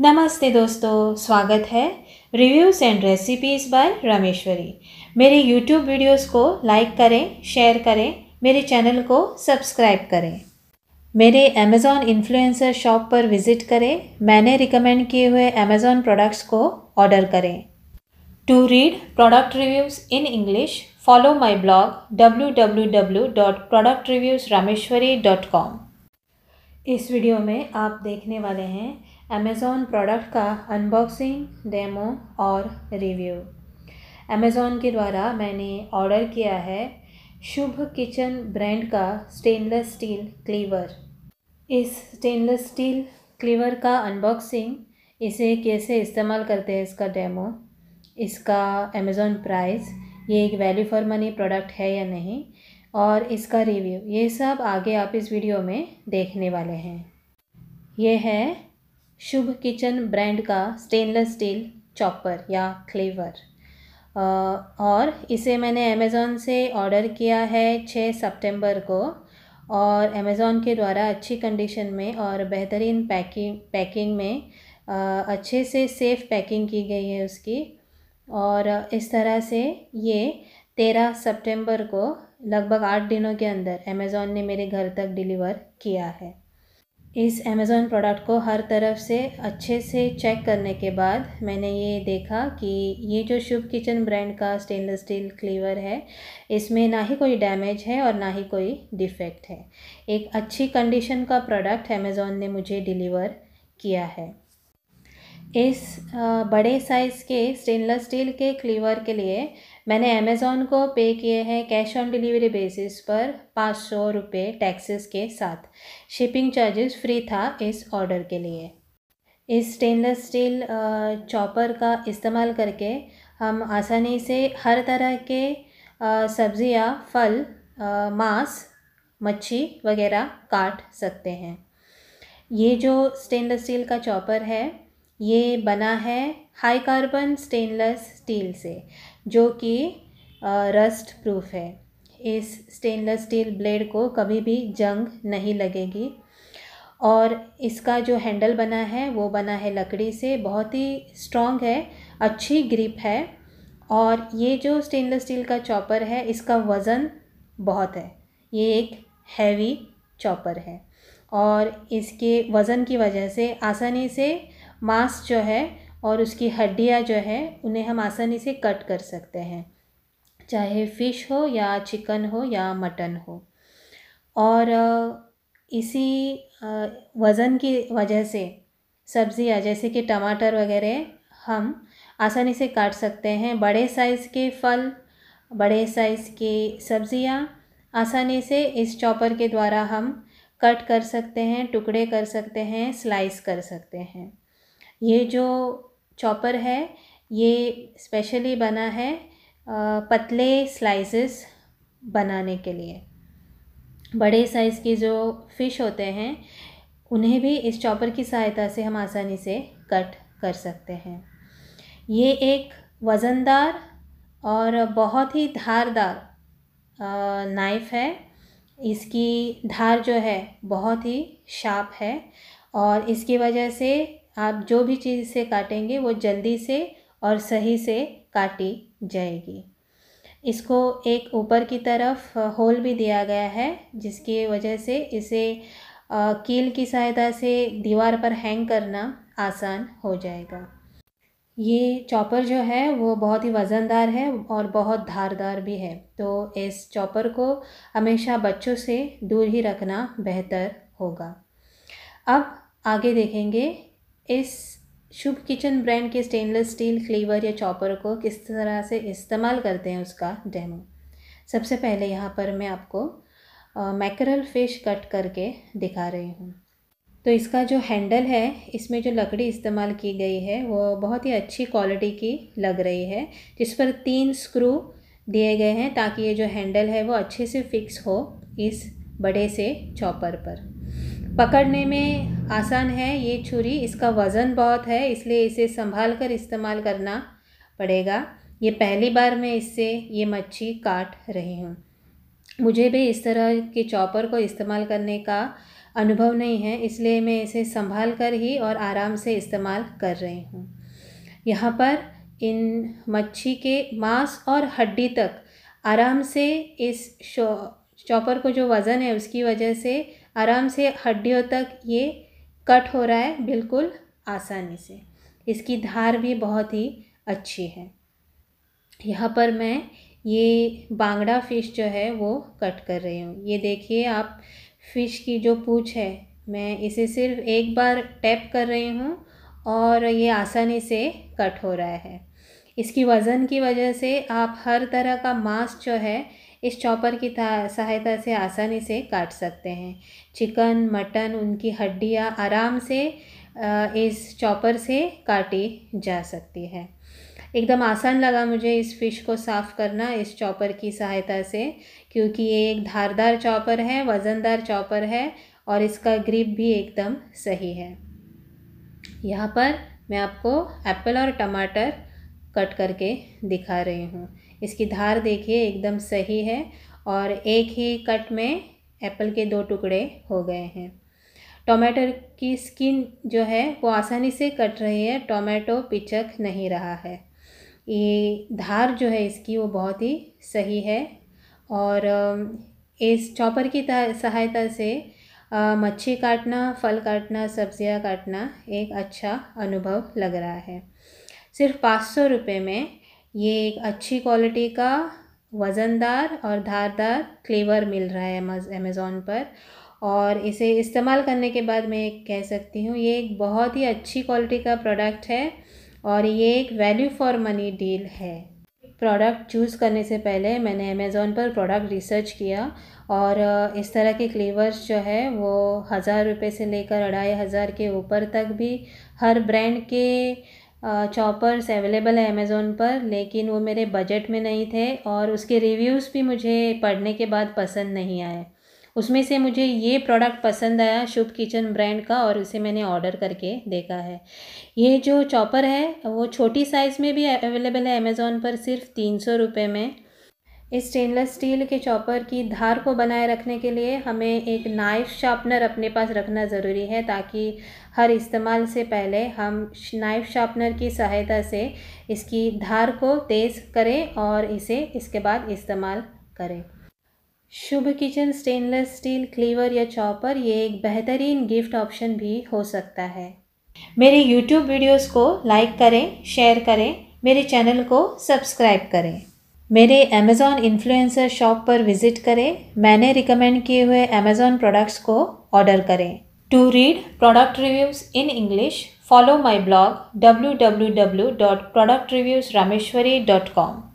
नमस्ते दोस्तों स्वागत है reviews and recipes by Rameshwari मेरे यूट्यूब वीडियोस को लाइक करें शेयर करें मेरे चैनल को सब्सक्राइब करें मेरे अमेज़ॉन इन्फ्लुएंसर शॉप पर विज़िट करें मैंने रिकमेंड किए हुए अमेज़ॉन प्रोडक्ट्स को ऑर्डर करें to read product reviews in English follow my blog W W W dot product reviews Rameshwari dot com इस वीडियो में आप देखने वाले हैं अमेज़ॉन प्रोडक्ट का अनबॉक्सिंग डेमो और रिव्यू अमेज़ॉन के द्वारा मैंने ऑर्डर किया है शुभ किचन ब्रांड का स्टेनलेस स्टील क्लीवर इस स्टेनलेस स्टील क्लीवर का अनबॉक्सिंग इसे कैसे इस्तेमाल करते हैं इसका डेमो इसका अमेज़ॉन प्राइस ये एक वैल्यू फॉर मनी प्रोडक्ट है या नहीं और इसका रिव्यू ये सब आगे आप इस वीडियो में देखने वाले हैं ये है शुभ किचन ब्रांड का स्टेनलेस स्टील चॉपर या क्लेवर और इसे मैंने अमेज़ोन से ऑर्डर किया है छः सितंबर को और अमेज़ोन के द्वारा अच्छी कंडीशन में और बेहतरीन पैकिंग पैकिंग में अच्छे से सेफ पैकिंग की गई है उसकी और इस तरह से ये तेरह सितंबर को लगभग आठ दिनों के अंदर अमेज़ोन ने मेरे घर तक डिलीवर किया है इस अमेज़ोन प्रोडक्ट को हर तरफ से अच्छे से चेक करने के बाद मैंने ये देखा कि ये जो शुभ किचन ब्रांड का स्टेनलेस स्टील क्लीवर है इसमें ना ही कोई डैमेज है और ना ही कोई डिफेक्ट है एक अच्छी कंडीशन का प्रोडक्ट अमेज़ोन ने मुझे डिलीवर किया है इस बड़े साइज़ के स्टेनलेस स्टील के क्लीवर के लिए मैंने अमेजोन को पे किए हैं कैश ऑन डिलीवरी बेसिस पर पाँच सौ रुपये टैक्सेस के साथ शिपिंग चार्जेस फ्री था इस ऑर्डर के लिए इस स्टेनलेस स्टील चॉपर का इस्तेमाल करके हम आसानी से हर तरह के सब्ज़ियाँ फल मांस मच्छी वगैरह काट सकते हैं ये जो स्टेनलेस स्टील का चॉपर है ये बना है हाई कार्बन स्टेनलेस स्टील से जो कि रस्ट प्रूफ है इस स्टेनलेस स्टील ब्लेड को कभी भी जंग नहीं लगेगी और इसका जो हैंडल बना है वो बना है लकड़ी से बहुत ही स्ट्रॉन्ग है अच्छी ग्रिप है और ये जो स्टेनलेस स्टील का चॉपर है इसका वज़न बहुत है ये एक हैवी चॉपर है और इसके वज़न की वजह से आसानी से मांस जो है और उसकी हड्डियाँ जो है उन्हें हम आसानी से कट कर सकते हैं चाहे फ़िश हो या चिकन हो या मटन हो और इसी वज़न की वजह से सब्ज़ियाँ जैसे कि टमाटर वगैरह हम आसानी से काट सकते हैं बड़े साइज़ के फल बड़े साइज़ की सब्ज़ियाँ आसानी से इस चॉपर के द्वारा हम कट कर सकते हैं टुकड़े कर सकते हैं स्लाइस कर सकते हैं ये जो चॉपर है ये स्पेशली बना है पतले स्लाइसेस बनाने के लिए बड़े साइज़ के जो फ़िश होते हैं उन्हें भी इस चॉपर की सहायता से हम आसानी से कट कर सकते हैं ये एक वज़नदार और बहुत ही धारदार नाइफ़ है इसकी धार जो है बहुत ही शार्प है और इसकी वजह से आप जो भी चीज़ से काटेंगे वो जल्दी से और सही से काटी जाएगी इसको एक ऊपर की तरफ होल भी दिया गया है जिसकी वजह से इसे कील की सहायता से दीवार पर हैंग करना आसान हो जाएगा ये चॉपर जो है वो बहुत ही वज़नदार है और बहुत धारदार भी है तो इस चॉपर को हमेशा बच्चों से दूर ही रखना बेहतर होगा अब आगे देखेंगे इस शुभ किचन ब्रांड के स्टेनलेस स्टील क्लीवर या चॉपर को किस तरह से इस्तेमाल करते हैं उसका डेमो सबसे पहले यहाँ पर मैं आपको मैकरल फ़िश कट करके दिखा रही हूँ तो इसका जो हैंडल है इसमें जो लकड़ी इस्तेमाल की गई है वो बहुत ही अच्छी क्वालिटी की लग रही है जिस पर तीन स्क्रू दिए गए हैं ताकि ये जो हैंडल है वो अच्छे से फिक्स हो इस बड़े से चॉपर पर पकड़ने में आसान है ये छुरी इसका वज़न बहुत है इसलिए इसे संभाल कर इस्तेमाल करना पड़ेगा ये पहली बार मैं इससे ये मच्छी काट रही हूँ मुझे भी इस तरह के चॉपर को इस्तेमाल करने का अनुभव नहीं है इसलिए मैं इसे संभाल कर ही और आराम से इस्तेमाल कर रही हूँ यहाँ पर इन मच्छी के मांस और हड्डी तक आराम से इस चॉपर को जो वज़न है उसकी वजह से आराम से हड्डियों तक ये कट हो रहा है बिल्कुल आसानी से इसकी धार भी बहुत ही अच्छी है यहाँ पर मैं ये बांगड़ा फ़िश जो है वो कट कर रही हूँ ये देखिए आप फ़िश की जो पूछ है मैं इसे सिर्फ एक बार टैप कर रही हूँ और ये आसानी से कट हो रहा है इसकी वज़न की वजह से आप हर तरह का मांस जो है इस चॉपर की सहायता से आसानी से काट सकते हैं चिकन मटन उनकी हड्डियाँ आराम से इस चॉपर से काटी जा सकती है एकदम आसान लगा मुझे इस फ़िश को साफ़ करना इस चॉपर की सहायता से क्योंकि ये एक धारदार चॉपर है वज़नदार चॉपर है और इसका ग्रिप भी एकदम सही है यहाँ पर मैं आपको एप्पल और टमाटर कट करके दिखा रही हूँ इसकी धार देखिए एकदम सही है और एक ही कट में एप्पल के दो टुकड़े हो गए हैं टोमेटो की स्किन जो है वो आसानी से कट रही है टोमेटो पिचक नहीं रहा है ये धार जो है इसकी वो बहुत ही सही है और इस चॉपर की सहायता से मच्छी काटना फल काटना सब्जियां काटना एक अच्छा अनुभव लग रहा है सिर्फ पाँच सौ रुपये में ये एक अच्छी क्वालिटी का वज़नदार और धारदार क्लेवर मिल रहा है अमेज़ोन पर और इसे इस्तेमाल करने के बाद मैं कह सकती हूँ ये एक बहुत ही अच्छी क्वालिटी का प्रोडक्ट है और ये एक वैल्यू फॉर मनी डील है प्रोडक्ट चूज़ करने से पहले मैंने अमेज़ोन पर प्रोडक्ट रिसर्च किया और इस तरह के क्लेवर्स जो है वो हज़ार रुपये से लेकर अढ़ाई हज़ार के ऊपर तक भी हर ब्रांड के चॉपर्स अवेलेबल है अमेज़ोन पर लेकिन वो मेरे बजट में नहीं थे और उसके रिव्यूज़ भी मुझे पढ़ने के बाद पसंद नहीं आए उसमें से मुझे ये प्रोडक्ट पसंद आया शुभ किचन ब्रांड का और उसे मैंने ऑर्डर करके देखा है ये जो चॉपर है वो छोटी साइज़ में भी अवेलेबल है अमेज़ोन पर सिर्फ तीन सौ रुपये में इस स्टेनलेस स्टील के चॉपर की धार को बनाए रखने के लिए हमें एक नाइफ शार्पनर अपने पास रखना ज़रूरी है ताकि हर इस्तेमाल से पहले हम नाइफ शार्पनर की सहायता से इसकी धार को तेज़ करें और इसे इसके बाद इस्तेमाल करें Shubh kitchen stainless steel cleaver या चॉपर ये एक बेहतरीन गिफ्ट ऑप्शन भी हो सकता है मेरे यूट्यूब वीडियोस को लाइक करें शेयर करें मेरे चैनल को सब्सक्राइब करें मेरे अमेज़ॉन इन्फ्लुएंसर शॉप पर विज़िट करें मैंने रिकमेंड किए हुए अमेज़ॉन प्रोडक्ट्स को ऑर्डर करें to read product reviews in English follow my blog W W W dot product reviews Rameshwari dot com